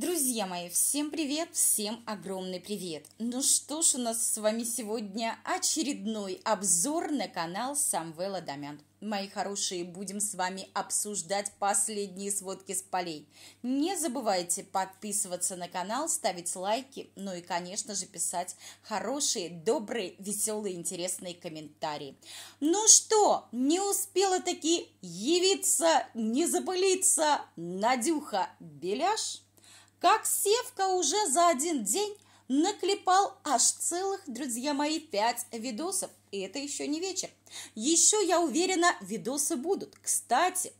Друзья мои, всем привет, всем огромный привет! Ну что ж, у нас с вами сегодня очередной обзор на канал Самвела Дамян. Мои хорошие, будем с вами обсуждать последние сводки с полей. Не забывайте подписываться на канал, ставить лайки, ну и, конечно же, писать хорошие, добрые, веселые, интересные комментарии. Ну что, не успела таки явиться, не запылиться Надюха Беляш? как Севка уже за один день наклепал аж целых, друзья мои, пять видосов. И это еще не вечер. Еще, я уверена, видосы будут. Кстати,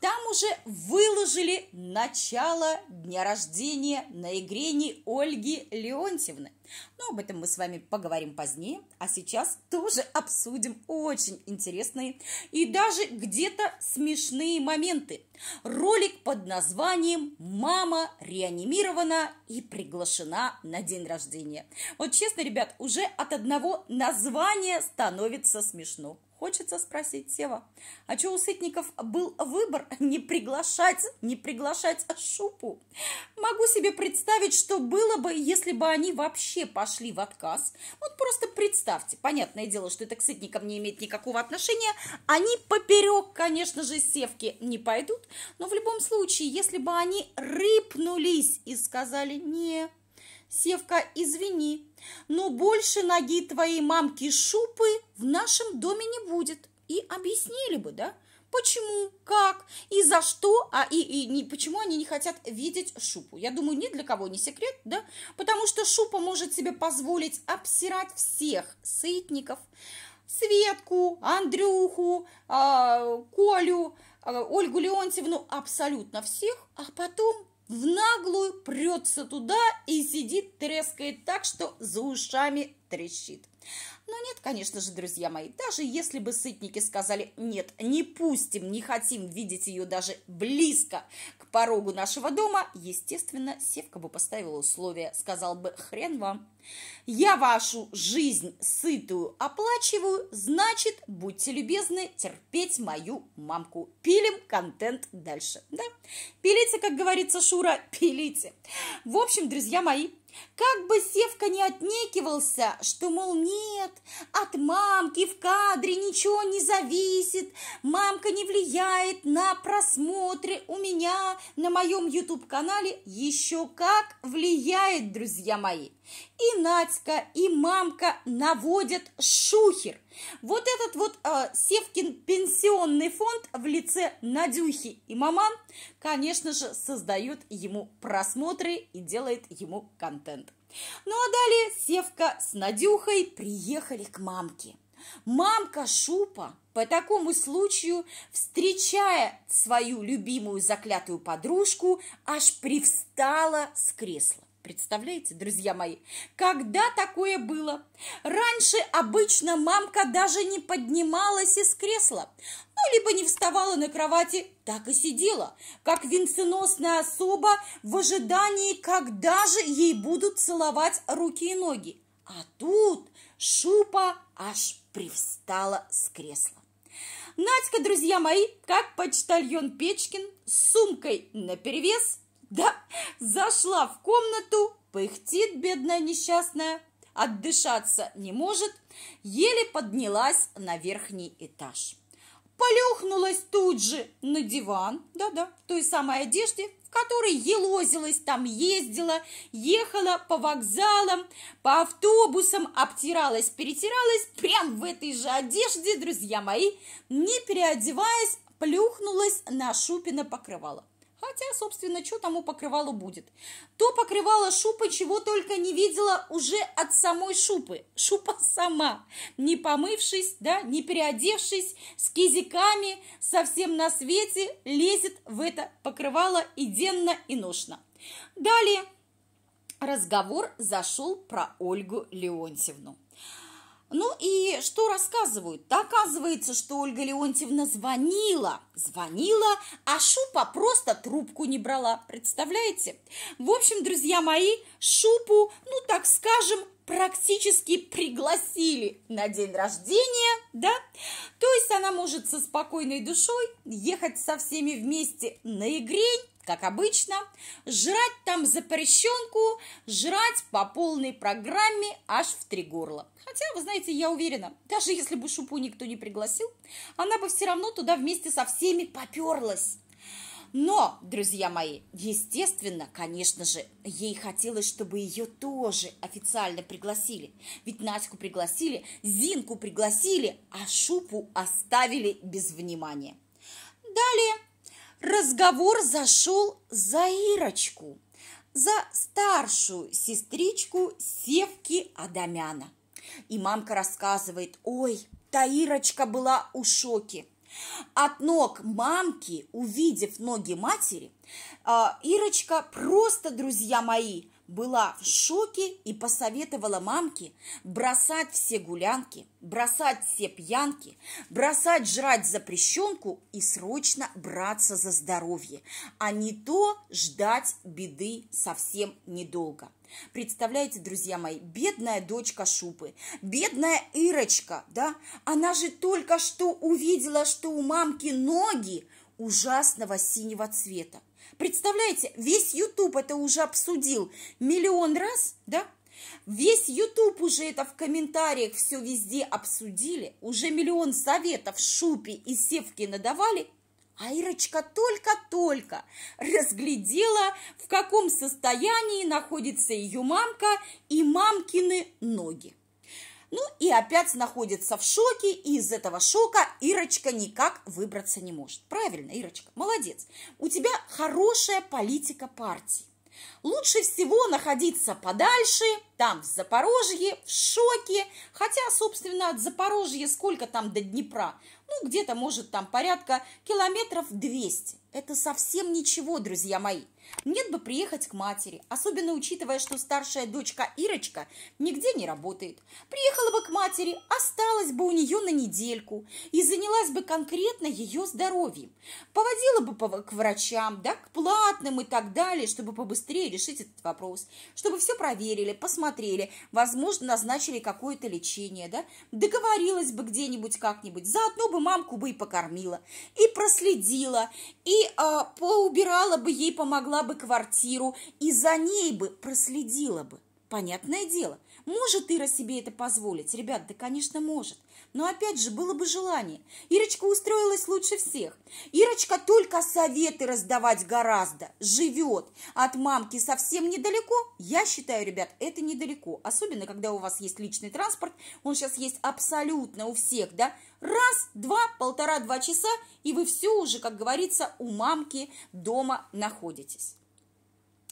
там уже выложили начало дня рождения на игре игрене Ольги Леонтьевны. Но об этом мы с вами поговорим позднее, а сейчас тоже обсудим очень интересные и даже где-то смешные моменты. Ролик под названием «Мама реанимирована и приглашена на день рождения». Вот честно, ребят, уже от одного названия становится смешно. Хочется спросить Сева, а что у Сытников был выбор не приглашать, не приглашать Шупу? Могу себе представить, что было бы, если бы они вообще пошли в отказ. Вот просто представьте, понятное дело, что это к Сытникам не имеет никакого отношения. Они поперек, конечно же, Севки не пойдут, но в любом случае, если бы они рыпнулись и сказали «не», Севка, извини, но больше ноги твоей мамки Шупы в нашем доме не будет. И объяснили бы, да? Почему, как и за что, а и, и не, почему они не хотят видеть Шупу? Я думаю, ни для кого не секрет, да? Потому что Шупа может себе позволить обсирать всех сытников, Светку, Андрюху, э, Колю, э, Ольгу Леонтьевну, абсолютно всех, а потом в наглую прется туда и сидит, трескает так, что за ушами трещит. Но нет, конечно же, друзья мои, даже если бы сытники сказали «нет, не пустим, не хотим видеть ее даже близко к порогу нашего дома», естественно, Севка бы поставила условия, сказал бы «хрен вам». «Я вашу жизнь сытую оплачиваю, значит, будьте любезны терпеть мою мамку. Пилим контент дальше». Да? Пилите, как говорится Шура, пилите. В общем, друзья мои, как бы Севка не отнекивался, что, мол, нет, от мамки в кадре ничего не зависит, мамка не влияет на просмотры у меня на моем YouTube-канале, еще как влияет, друзья мои. И Надька, и мамка наводят шухер. Вот этот вот э, Севкин пенсионный фонд в лице Надюхи и маман, конечно же, создает ему просмотры и делает ему контент. Ну а далее Севка с Надюхой приехали к мамке. Мамка Шупа по такому случаю, встречая свою любимую заклятую подружку, аж привстала с кресла. Представляете, друзья мои, когда такое было? Раньше обычно мамка даже не поднималась из кресла, ну, либо не вставала на кровати, так и сидела, как венценосная особа в ожидании, когда же ей будут целовать руки и ноги. А тут шупа аж привстала с кресла. Надька, друзья мои, как почтальон Печкин, с сумкой наперевес – да, зашла в комнату, пыхтит бедная несчастная, отдышаться не может, еле поднялась на верхний этаж. полюхнулась тут же на диван, да-да, в той самой одежде, в которой елозилась, там ездила, ехала по вокзалам, по автобусам, обтиралась, перетиралась, прям в этой же одежде, друзья мои, не переодеваясь, плюхнулась на Шупина покрывало. Хотя, собственно, что тому покрывалу будет. То покрывало шупы, чего только не видела уже от самой шупы. Шупа сама, не помывшись, да, не переодевшись, с кизиками, совсем на свете, лезет в это покрывало и денно, и ношно. Далее разговор зашел про Ольгу Леонтьевну. Ну и что рассказывают-то? Оказывается, что Ольга Леонтьевна звонила, звонила, а Шупа просто трубку не брала, представляете? В общем, друзья мои, Шупу, ну так скажем, практически пригласили на день рождения, да? То есть она может со спокойной душой ехать со всеми вместе на Игрень, как обычно, жрать там запрещенку, жрать по полной программе аж в три горла. Хотя, вы знаете, я уверена, даже если бы Шупу никто не пригласил, она бы все равно туда вместе со всеми поперлась. Но, друзья мои, естественно, конечно же, ей хотелось, чтобы ее тоже официально пригласили. Ведь Наську пригласили, Зинку пригласили, а Шупу оставили без внимания. Далее разговор зашел за Ирочку, за старшую сестричку Севки Адамяна. И мамка рассказывает, ой, та Ирочка была у шоке. От ног мамки, увидев ноги матери, а, Ирочка просто, друзья мои, была в шоке и посоветовала мамке бросать все гулянки, бросать все пьянки, бросать жрать запрещенку и срочно браться за здоровье, а не то ждать беды совсем недолго. Представляете, друзья мои, бедная дочка Шупы, бедная Ирочка, да? Она же только что увидела, что у мамки ноги ужасного синего цвета. Представляете, весь YouTube это уже обсудил миллион раз, да? Весь YouTube уже это в комментариях все везде обсудили, уже миллион советов Шупи и Севки надавали, а Ирочка только-только разглядела, в каком состоянии находится ее мамка и мамкины ноги. Ну и опять находится в шоке, и из этого шока Ирочка никак выбраться не может. Правильно, Ирочка, молодец. У тебя хорошая политика партии. Лучше всего находиться подальше, там, в Запорожье, в шоке. Хотя, собственно, от Запорожья сколько там до Днепра? Ну, где-то, может, там порядка километров 200. Это совсем ничего, друзья мои. Нет бы приехать к матери, особенно учитывая, что старшая дочка Ирочка нигде не работает. Приехала бы к матери, осталась бы у нее на недельку и занялась бы конкретно ее здоровьем. Поводила бы к врачам, да, к платным и так далее, чтобы побыстрее решить этот вопрос. Чтобы все проверили, посмотрели, возможно, назначили какое-то лечение, да. Договорилась бы где-нибудь как-нибудь, заодно бы мамку бы и покормила, и проследила, и э, поубирала бы ей, помогла нашла бы квартиру и за ней бы проследила бы. Понятное дело. Может Ира себе это позволить? Ребят, да, конечно, может. Но опять же, было бы желание. Ирочка устроилась лучше всех. Ирочка только советы раздавать гораздо. Живет. От мамки совсем недалеко. Я считаю, ребят, это недалеко. Особенно, когда у вас есть личный транспорт. Он сейчас есть абсолютно у всех, да? Раз, два, полтора-два часа, и вы все уже, как говорится, у мамки дома находитесь.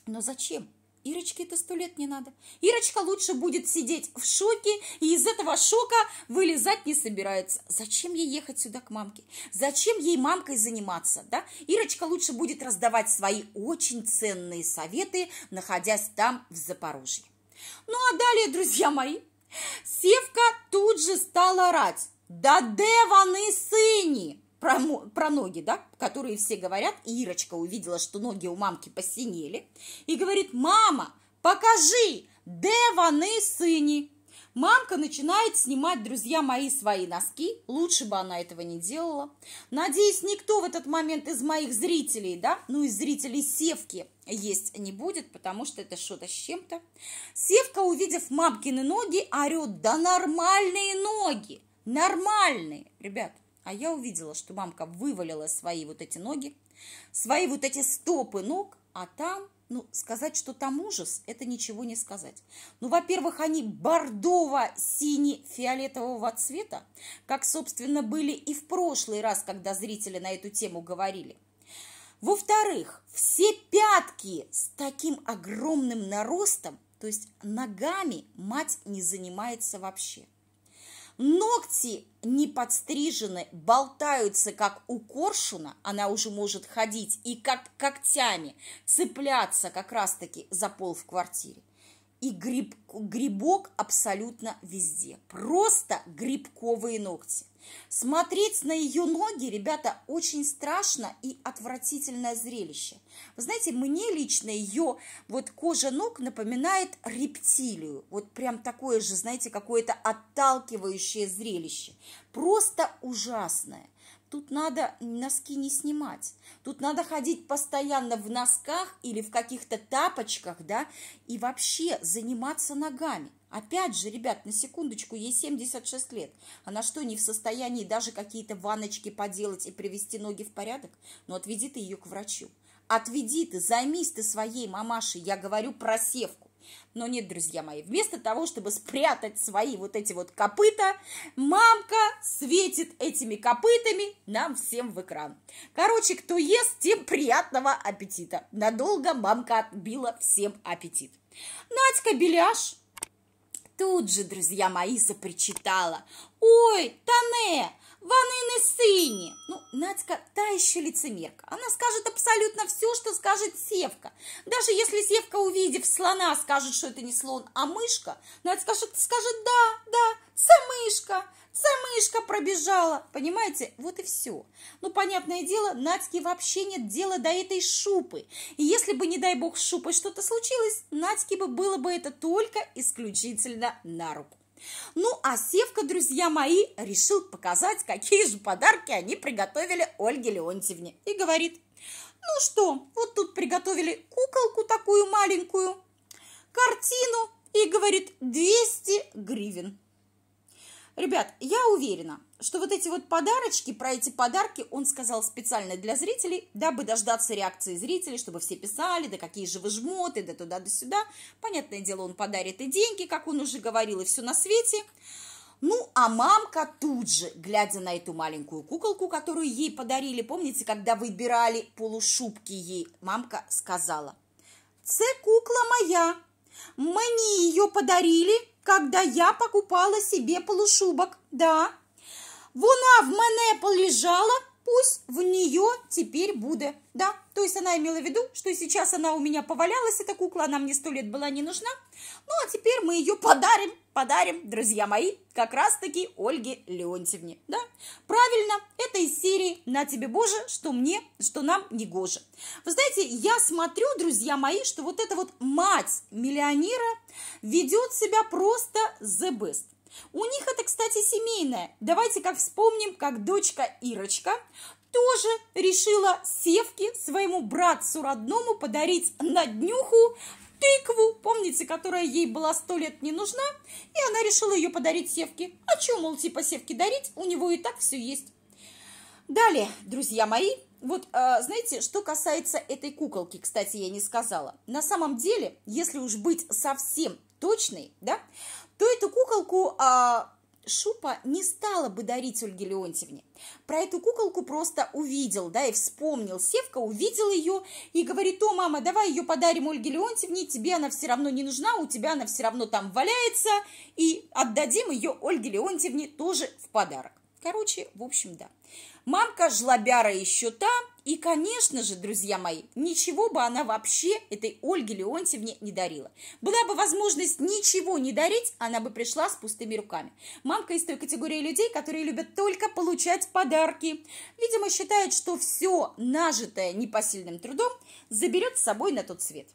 Но зачем? Ирочке это сто лет не надо. Ирочка лучше будет сидеть в шоке и из этого шока вылезать не собирается. Зачем ей ехать сюда к мамке? Зачем ей мамкой заниматься, да? Ирочка лучше будет раздавать свои очень ценные советы, находясь там, в Запорожье. Ну а далее, друзья мои, Севка тут же стала орать. «Да де вони сині?» про, про ноги, да, которые все говорят, Ирочка увидела, что ноги у мамки посинели, и говорит, мама, покажи, де ваны сыни. Мамка начинает снимать, друзья мои, свои носки. Лучше бы она этого не делала. Надеюсь, никто в этот момент из моих зрителей, да, ну, из зрителей Севки есть не будет, потому что это что-то с чем-то. Севка, увидев мамкины ноги, орет, да нормальные ноги, нормальные, ребят. А я увидела, что мамка вывалила свои вот эти ноги, свои вот эти стопы ног, а там, ну, сказать, что там ужас, это ничего не сказать. Ну, во-первых, они бордово-сине-фиолетового цвета, как, собственно, были и в прошлый раз, когда зрители на эту тему говорили. Во-вторых, все пятки с таким огромным наростом, то есть ногами мать не занимается вообще. Ногти не подстрижены, болтаются, как у коршуна, она уже может ходить и как когтями цепляться как раз-таки за пол в квартире. И гриб, грибок абсолютно везде. Просто грибковые ногти. Смотреть на ее ноги, ребята, очень страшно и отвратительное зрелище. Вы знаете, мне лично ее вот кожа ног напоминает рептилию. Вот прям такое же, знаете, какое-то отталкивающее зрелище. Просто ужасное. Тут надо носки не снимать. Тут надо ходить постоянно в носках или в каких-то тапочках, да, и вообще заниматься ногами. Опять же, ребят, на секундочку, ей 76 лет. Она что, не в состоянии даже какие-то ваночки поделать и привести ноги в порядок? Ну, отведи ты ее к врачу. Отведи ты, займись ты своей мамашей, я говорю про севку. Но нет, друзья мои, вместо того, чтобы спрятать свои вот эти вот копыта, мамка светит этими копытами нам всем в экран. Короче, кто ест, тем приятного аппетита. Надолго мамка отбила всем аппетит. Надька Беляш Тут же, друзья мои, запричитала. «Ой, Тане, вони не сыни. Ну, Надька та еще лицемерка. Она скажет абсолютно все, что скажет Севка. Даже если Севка, увидев слона, скажет, что это не слон, а мышка, Надь скажет, скажет «Да, да, це мышка!» Самышка пробежала, понимаете? Вот и все. Ну, понятное дело, Надьке вообще нет дела до этой шупы. И если бы, не дай бог, с шупой что-то случилось, Надьке бы было бы это только исключительно на руку. Ну, а Севка, друзья мои, решил показать, какие же подарки они приготовили Ольге Леонтьевне. И говорит, ну что, вот тут приготовили куколку такую маленькую, картину, и говорит, 200 гривен. Ребят, я уверена, что вот эти вот подарочки, про эти подарки он сказал специально для зрителей, дабы дождаться реакции зрителей, чтобы все писали, да какие же вы жмоты, да туда, да сюда. Понятное дело, он подарит и деньги, как он уже говорил, и все на свете. Ну, а мамка тут же, глядя на эту маленькую куколку, которую ей подарили, помните, когда выбирали полушубки ей, мамка сказала, «Це кукла моя, мне ее подарили, когда я покупала себе полушубок, да. Вона в мене полежала Ось в нее теперь буде. Да, то есть она имела в виду, что сейчас она у меня повалялась, эта кукла, она мне сто лет была не нужна. Ну, а теперь мы ее подарим, подарим, друзья мои, как раз-таки Ольге Леонтьевне, да? Правильно, это из серии «На тебе, Боже, что мне, что нам не гоже». Вы знаете, я смотрю, друзья мои, что вот эта вот мать миллионера ведет себя просто the best. У них это, кстати, семейное. Давайте как вспомним, как дочка Ирочка тоже решила Севке, своему братцу родному, подарить на днюху тыкву, помните, которая ей была сто лет не нужна, и она решила ее подарить Севке. А что, мол, типа Севке дарить, у него и так все есть. Далее, друзья мои, вот, а, знаете, что касается этой куколки, кстати, я не сказала. На самом деле, если уж быть совсем точной, да, то эту куколку а, Шупа не стала бы дарить Ольге Леонтьевне. Про эту куколку просто увидел, да, и вспомнил. Севка увидел ее и говорит, о, мама, давай ее подарим Ольге Леонтьевне, тебе она все равно не нужна, у тебя она все равно там валяется, и отдадим ее Ольге Леонтьевне тоже в подарок. Короче, в общем, да. Мамка жлобяра еще там, и, конечно же, друзья мои, ничего бы она вообще этой Ольге Леонтьевне не дарила. Была бы возможность ничего не дарить, она бы пришла с пустыми руками. Мамка из той категории людей, которые любят только получать подарки. Видимо, считает, что все нажитое непосильным трудом заберет с собой на тот свет.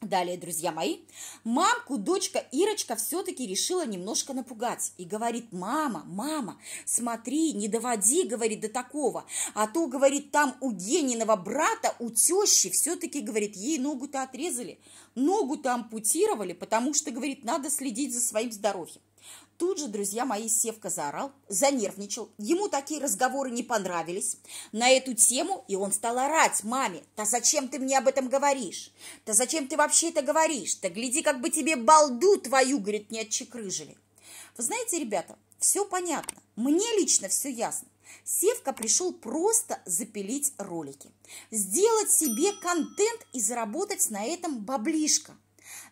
Далее, друзья мои, мамку дочка Ирочка все-таки решила немножко напугать и говорит, мама, мама, смотри, не доводи, говорит, до такого, а то, говорит, там у Гениного брата, у тещи все-таки, говорит, ей ногу-то отрезали, ногу-то ампутировали, потому что, говорит, надо следить за своим здоровьем. Тут же, друзья мои, Севка заорал, занервничал. Ему такие разговоры не понравились на эту тему, и он стал орать маме. «Да зачем ты мне об этом говоришь? Да зачем ты вообще это говоришь? Да гляди, как бы тебе балду твою, говорит, не отчекрыжили». Вы знаете, ребята, все понятно. Мне лично все ясно. Севка пришел просто запилить ролики, сделать себе контент и заработать на этом баблишко.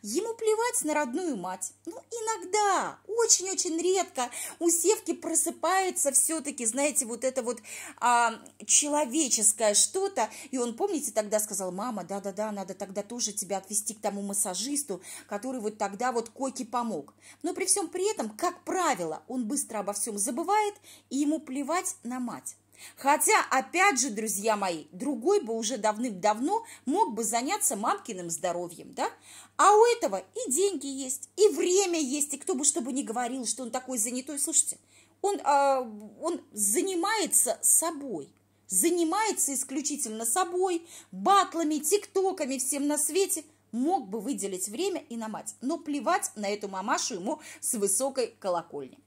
Ему плевать на родную мать. Ну, иногда, очень-очень редко у Севки просыпается все-таки, знаете, вот это вот а, человеческое что-то. И он, помните, тогда сказал, мама, да-да-да, надо тогда тоже тебя отвести к тому массажисту, который вот тогда вот койки помог. Но при всем при этом, как правило, он быстро обо всем забывает, и ему плевать на мать. Хотя, опять же, друзья мои, другой бы уже давным-давно мог бы заняться мамкиным здоровьем, да? А у этого и деньги есть, и время есть, и кто бы что бы ни говорил, что он такой занятой. Слушайте, он, а, он занимается собой, занимается исключительно собой, батлами, тиктоками, всем на свете – мог бы выделить время и на мать, но плевать на эту мамашу ему с высокой колокольни.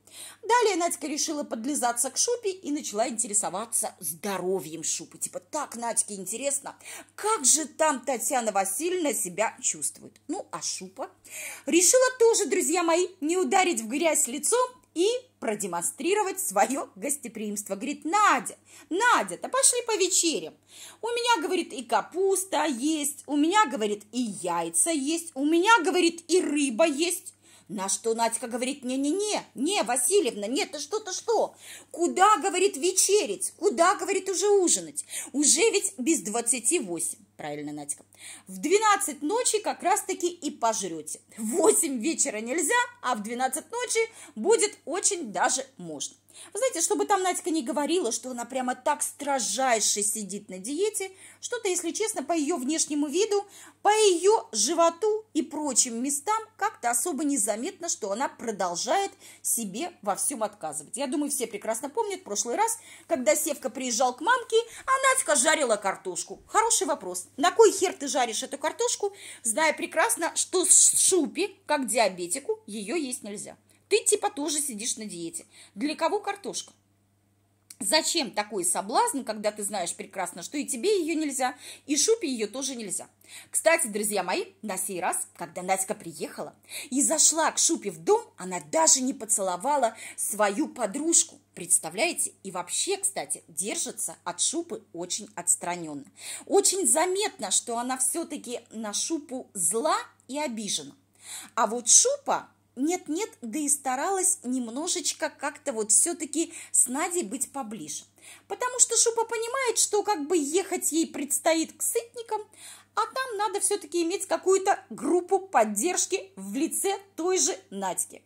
Далее Надька решила подлизаться к Шупе и начала интересоваться здоровьем Шупы. Типа, так, Надьке интересно, как же там Татьяна Васильевна себя чувствует? Ну, а Шупа решила тоже, друзья мои, не ударить в грязь лицом и продемонстрировать свое гостеприимство. Говорит, Надя, Надя, да пошли по вечерям. У меня, говорит, и капуста есть, у меня, говорит, и яйца есть, у меня, говорит, и рыба есть, на что Надька говорит, не-не-не, не, Васильевна, нет, ты что-то что? Куда, говорит, вечерить? Куда, говорит, уже ужинать? Уже ведь без 28. Правильно, Надька. В 12 ночи как раз-таки и пожрете. В 8 вечера нельзя, а в 12 ночи будет очень даже можно. Вы знаете, чтобы там Надька не говорила, что она прямо так строжайше сидит на диете, что-то, если честно, по ее внешнему виду, по ее животу и прочим местам как-то особо незаметно, что она продолжает себе во всем отказывать. Я думаю, все прекрасно помнят прошлый раз, когда Севка приезжал к мамке, а Надька жарила картошку. Хороший вопрос. На кой хер ты жаришь эту картошку, зная прекрасно, что с шупи, как диабетику, ее есть нельзя. Ты типа тоже сидишь на диете. Для кого картошка? Зачем такой соблазн, когда ты знаешь прекрасно, что и тебе ее нельзя, и шупе ее тоже нельзя? Кстати, друзья мои, на сей раз, когда Настя приехала и зашла к шупе в дом, она даже не поцеловала свою подружку. Представляете? И вообще, кстати, держится от шупы очень отстраненно. Очень заметно, что она все-таки на шупу зла и обижена. А вот шупа нет-нет, да и старалась немножечко как-то вот все-таки с Надей быть поближе. Потому что Шупа понимает, что как бы ехать ей предстоит к сытникам, а там надо все-таки иметь какую-то группу поддержки в лице той же Надьки.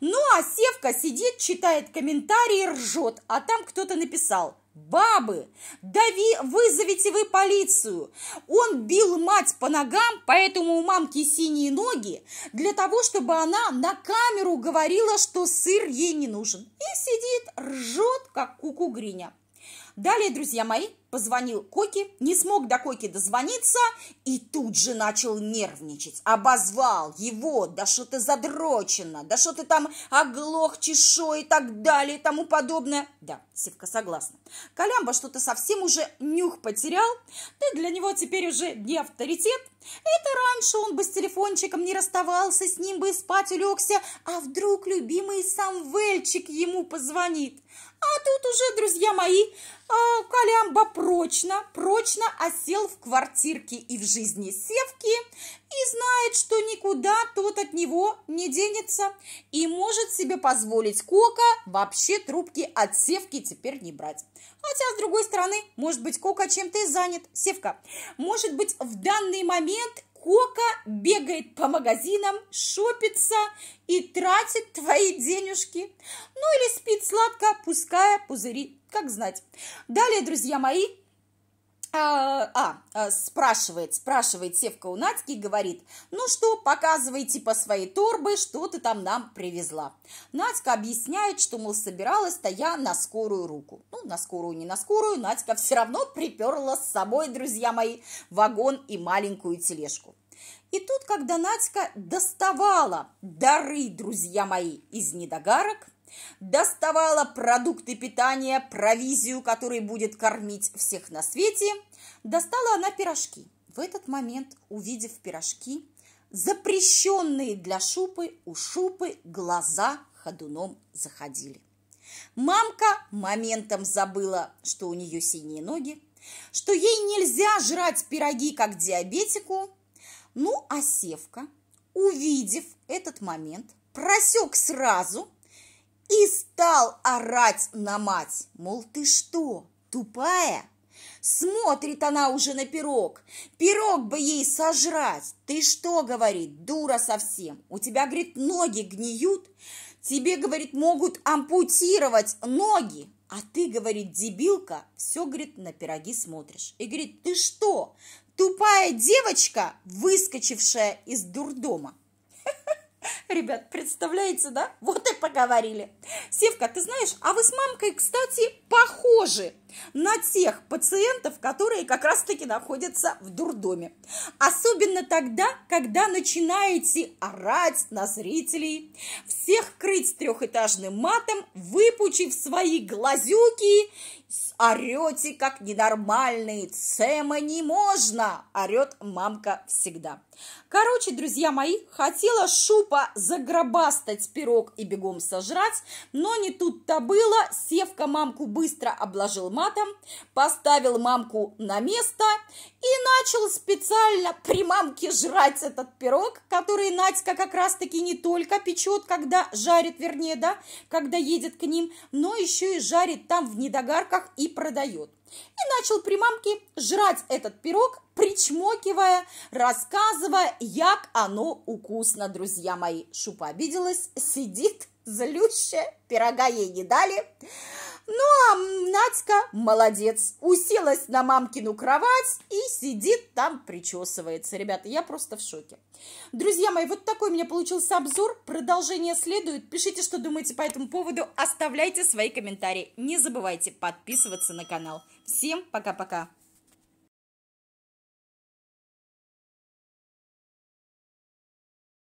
Ну а Севка сидит, читает комментарии, ржет, а там кто-то написал – Бабы, дави, вызовите вы полицию. Он бил мать по ногам, поэтому у мамки синие ноги, для того, чтобы она на камеру говорила, что сыр ей не нужен. И сидит, ржет, как кукугриня. Далее, друзья мои, позвонил Коки, не смог до Коки дозвониться и тут же начал нервничать. Обозвал его, да что ты задрочено, да что ты там оглох, чешо и так далее и тому подобное. Да, Сивка согласна. Колямба что-то совсем уже нюх потерял, ты для него теперь уже не авторитет. Это раньше он бы с телефончиком не расставался, с ним бы спать улегся, а вдруг любимый Самвельчик ему позвонит. А тут уже, друзья мои, а, Колямба прочно, прочно осел в квартирке и в жизни Севки и знает, что никуда тот от него не денется и может себе позволить Кока вообще трубки от Севки теперь не брать. Хотя, с другой стороны, может быть, Кока чем-то и занят. Севка, может быть, в данный момент Кока бегает по магазинам, шопится и тратит твои денежки. Ну или спит сладко, пуская пузыри как знать. Далее, друзья мои, а, а, а спрашивает, спрашивает Севка Унацкий, говорит, ну что, показывайте по своей торбы, что ты там нам привезла. Надька объясняет, что, мол, собиралась-то я на скорую руку. Ну, на скорую, не на скорую, Надька все равно приперла с собой, друзья мои, вагон и маленькую тележку. И тут, когда Надька доставала дары, друзья мои, из недогарок, доставала продукты питания, провизию, которой будет кормить всех на свете. Достала она пирожки. В этот момент, увидев пирожки, запрещенные для шупы, у шупы глаза ходуном заходили. Мамка моментом забыла, что у нее синие ноги, что ей нельзя жрать пироги как диабетику. Ну, а Севка, увидев этот момент, просек сразу – и стал орать на мать, мол, ты что, тупая? Смотрит она уже на пирог. Пирог бы ей сожрать. Ты что, говорит, дура совсем? У тебя, говорит, ноги гниют. Тебе, говорит, могут ампутировать ноги. А ты, говорит, дебилка, все, говорит, на пироги смотришь. И говорит, ты что, тупая девочка, выскочившая из дурдома? Ребят, представляете, да? Вот и поговорили. Севка, ты знаешь, а вы с мамкой, кстати, похожи на тех пациентов, которые как раз-таки находятся в дурдоме. Особенно тогда, когда начинаете орать на зрителей, всех крыть трехэтажным матом, выпучив свои глазюки, орете как ненормальные, цема не можно, орет мамка всегда. Короче, друзья мои, хотела шупа загробастать пирог и бегом сожрать, но не тут-то было, Севка мамку быстро обложил матом, поставил мамку на место и начал специально при мамке жрать этот пирог, который Надька как раз-таки не только печет, когда жарит, вернее, да, когда едет к ним, но еще и жарит там в недогарках и продает и начал примамки жрать этот пирог, причмокивая, рассказывая, как оно укусно, друзья мои. Шупа обиделась, сидит, злющая, пирога ей не дали. Ну а Надька молодец, уселась на мамкину кровать и сидит там, причесывается. Ребята, я просто в шоке. Друзья мои, вот такой у меня получился обзор. Продолжение следует. Пишите, что думаете по этому поводу. Оставляйте свои комментарии. Не забывайте подписываться на канал. Всем пока-пока.